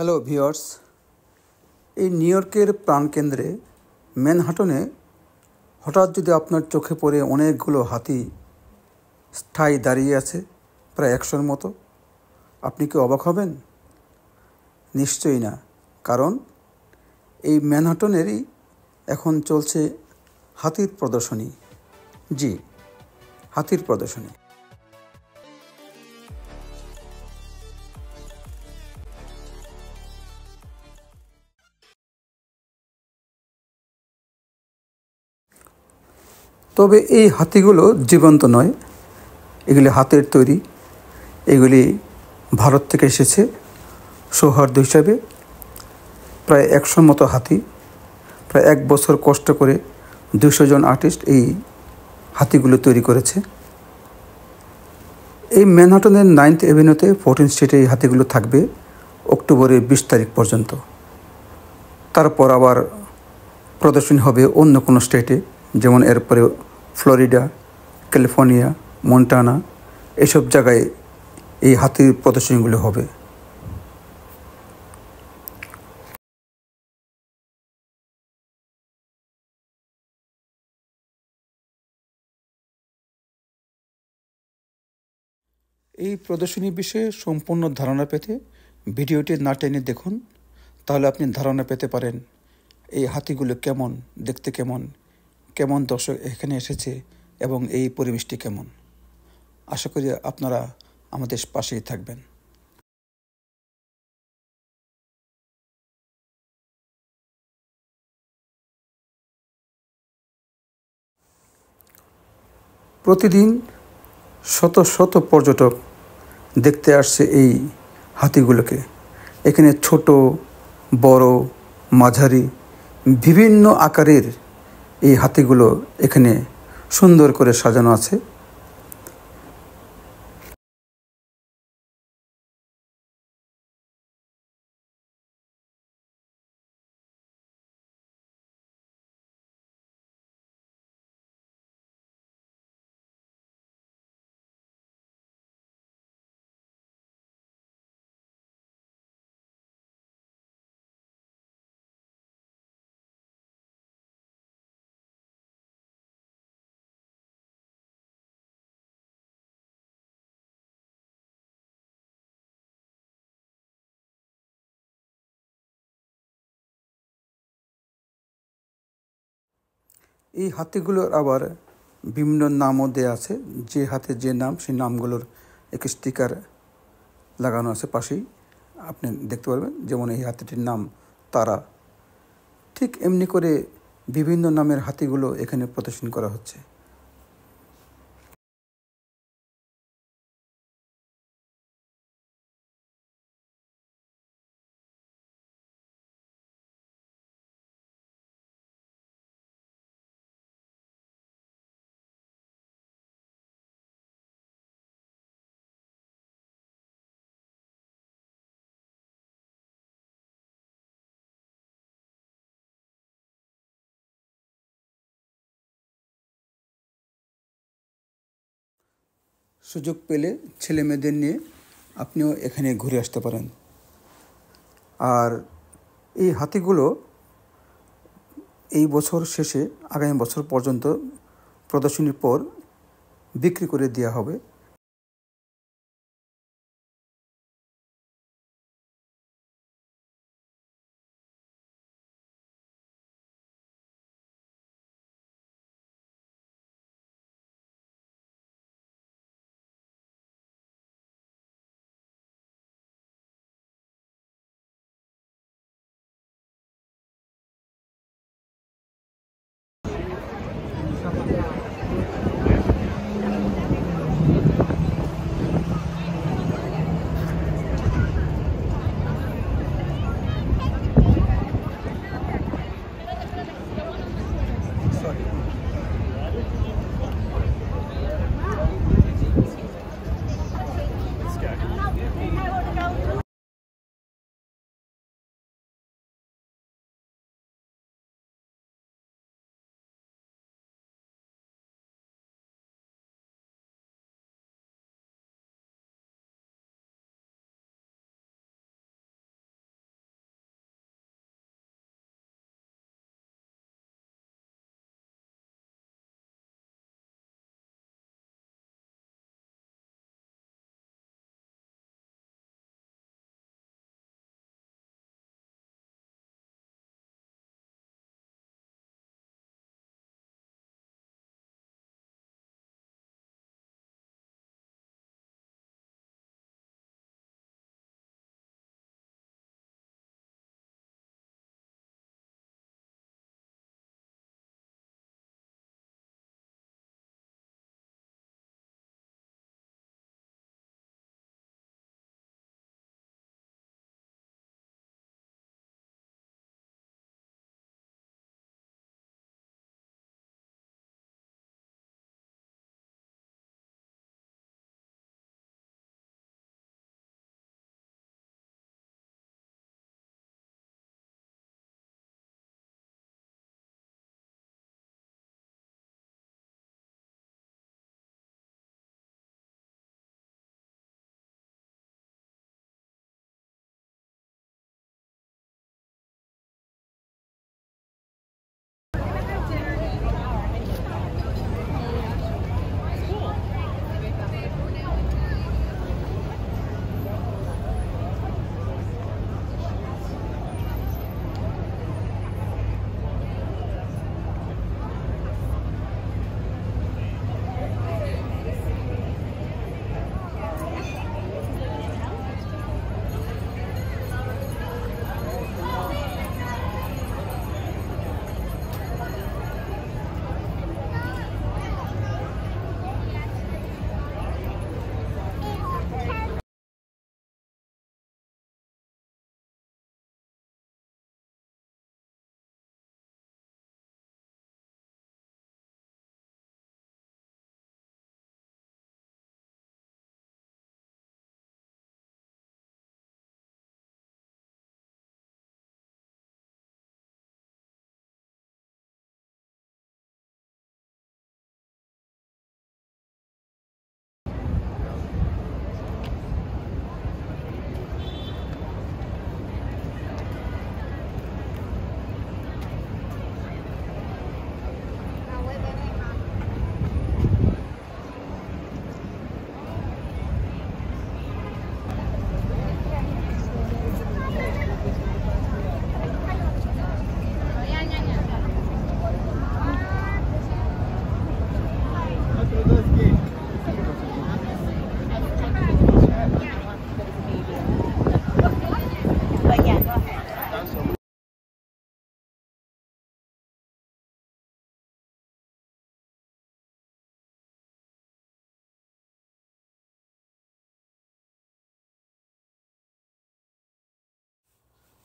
hello viewers এই new ইয়র্কের প্রাণকেন্দ্রে ম্যানহাটনে হঠাৎ যদি আপনার চোখে পড়ে অনেকগুলো হাতি স্থায়ী দাঁড়িয়ে আছে প্রায় একশোর মতো আপনি কি অবাক হবেন নিশ্চয়ই না কারণ এই ম্যানহাটনেরই এখন চলছে হাতির প্রদর্শনী জি হাতির প্রদর্শনী তবে এই হাতিগুলো জীবন্ত নয় এগুলি হাতের তৈরি এগুলি ভারত থেকে এসেছে সৌহার্দ্য হিসাবে প্রায় একশোর মতো হাতি প্রায় এক বছর কষ্ট করে দুশো জন আর্টিস্ট এই হাতিগুলো তৈরি করেছে এই ম্যানহাটনের নাইনথ এভিনিউতে ফোর্টিন স্ট্রিটে এই হাতিগুলো থাকবে অক্টোবরের বিশ তারিখ পর্যন্ত তারপর আবার প্রদর্শনী হবে অন্য কোনো স্টেটে যেমন এরপরে ফ্লোরিডা ক্যালিফোর্নিয়া মন্টানা এসব জায়গায় এই হাতির প্রদর্শনীগুলো হবে এই প্রদর্শনী বিষয়ে সম্পূর্ণ ধারণা পেতে ভিডিওটি না টেনে দেখুন তাহলে আপনি ধারণা পেতে পারেন এই হাতিগুলো কেমন দেখতে কেমন কেমন দর্শক এখানে এসেছে এবং এই পরিবেশটি কেমন আশা করি আপনারা আমাদের পাশেই থাকবেন প্রতিদিন শত শত পর্যটক দেখতে আসছে এই হাতিগুলোকে এখানে ছোট বড় মাঝারি বিভিন্ন আকারের এই হাতিগুলো এখানে সুন্দর করে সাজানো আছে এই হাতিগুলোর আবার বিভিন্ন নামও দেওয়া আছে যে হাতে যে নাম সেই নামগুলোর এক স্টিকার লাগানো আছে পাশেই আপনি দেখতে পারবেন যেমন এই হাতিটির নাম তারা ঠিক এমনি করে বিভিন্ন নামের হাতিগুলো এখানে প্রদর্শন করা হচ্ছে সুযোগ পেলে ছেলে মেয়েদের নিয়ে আপনিও এখানে ঘুরে আসতে পারেন আর এই হাতিগুলো এই বছর শেষে আগামী বছর পর্যন্ত প্রদর্শনীর পর বিক্রি করে দেওয়া হবে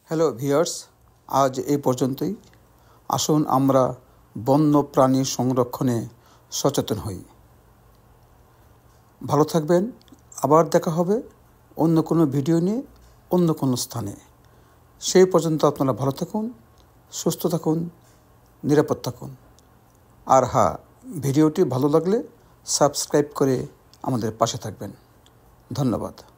হ্যালো ভিয়ার্স আজ এই পর্যন্তই আসুন আমরা বন্য প্রাণী সংরক্ষণে সচেতন হই ভালো থাকবেন আবার দেখা হবে অন্য কোনো ভিডিও নিয়ে অন্য কোনো স্থানে সেই পর্যন্ত আপনারা ভালো থাকুন সুস্থ থাকুন নিরাপদ থাকুন আর হ্যাঁ ভিডিওটি ভালো লাগলে সাবস্ক্রাইব করে আমাদের পাশে থাকবেন ধন্যবাদ